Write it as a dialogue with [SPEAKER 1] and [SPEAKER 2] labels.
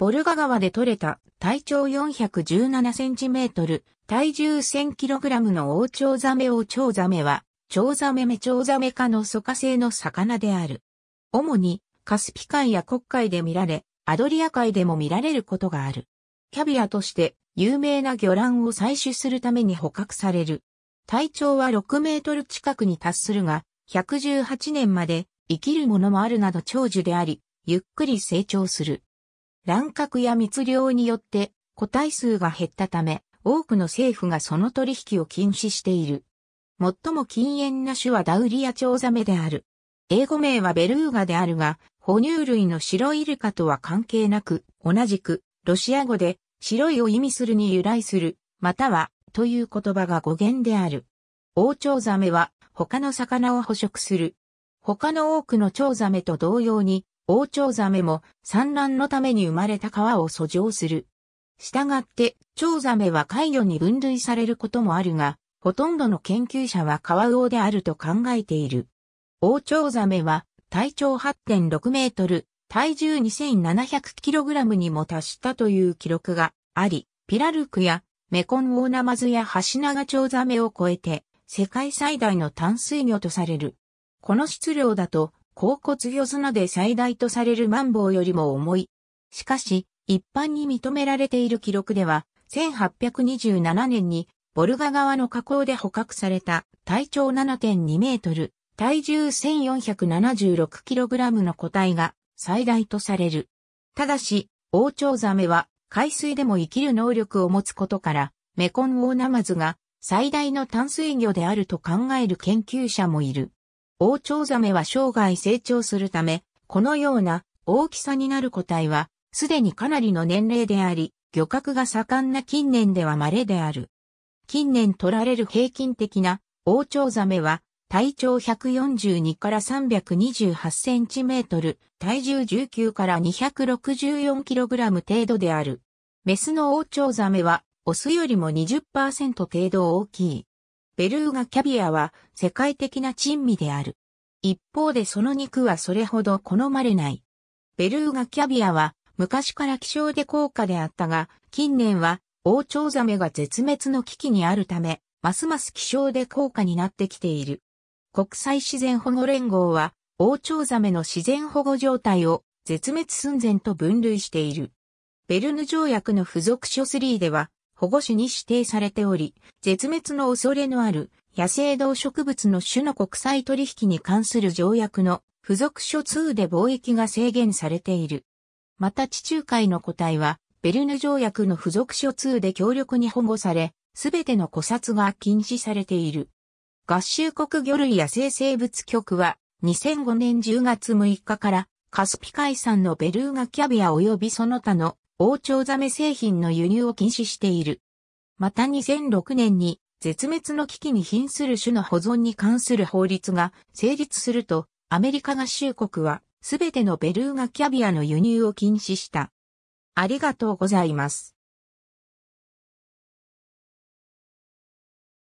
[SPEAKER 1] ボルガ川で採れた体長417センチメートル、体重1000キログラムの王朝ザメ王オザメは、チザメメチザメ科の素化性の魚である。主にカスピ海や黒海で見られ、アドリア海でも見られることがある。キャビアとして有名な魚卵を採取するために捕獲される。体長は6メートル近くに達するが、118年まで生きるものもあるなど長寿であり、ゆっくり成長する。乱獲や密漁によって個体数が減ったため、多くの政府がその取引を禁止している。最も禁煙な種はダウリアチョウザメである。英語名はベルーガであるが、哺乳類の白イルカとは関係なく、同じく、ロシア語で、白いを意味するに由来する、または、という言葉が語源である。王蝶ザメは、他の魚を捕食する。他の多くの蝶ザメと同様に、王朝ザメも産卵のために生まれた川を遡上する。従って、蝶ザメは海魚に分類されることもあるが、ほとんどの研究者はカワウオであると考えている。王朝ザメは体長8.6メートル、体重 2700kg にも達したという記録があり、ピラルクやメコンオオナマズやハシナガチョウザメを超えて世界最大の淡水魚とされる。この質量だと甲骨魚綱で最大とされるマンボウよりも重い。しかし、一般に認められている記録では、1827年にボルガ川の河口で捕獲された体長7.2メートル、体重 1476kg の個体が最大とされる。ただし、王朝ザメは海水でも生きる能力を持つことから、メコンオオナマズが最大の淡水魚であると考える研究者もいる。王朝ザメは生涯成長するため、このような大きさになる個体は、すでにかなりの年齢であり、漁獲が盛んな近年では稀である。近年取られる平均的な王朝ザメは、体長142から328センチメートル、体重19から264キログラム程度である。メスの王朝ザメは、オスよりも20%程度大きい。ベルーガキャビアは世界的な珍味である。一方でその肉はそれほど好まれない。ベルーガキャビアは昔から希少で高価であったが、近年は王朝ザメが絶滅の危機にあるため、ますます希少で高価になってきている。国際自然保護連合は、王朝ザメの自然保護状態を絶滅寸前と分類している。ベルヌ条約の付属書3では、保護種に指定されており、絶滅の恐れのある野生動植物の種の国際取引に関する条約の付属書2で貿易が制限されている。また地中海の個体は、ベルヌ条約の付属書2で強力に保護され、すべての古殺が禁止されている。合衆国魚類野生生物局は、2005年10月6日から、カスピ海産のベルーガキャビア及びその他の王朝ザメ製品の輸入を禁止している。また2006年に絶滅の危機に瀕する種の保存に関する法律が成立すると、アメリカ合衆国はすべてのベルーガキャビアの輸入を禁止した。ありがとうございます。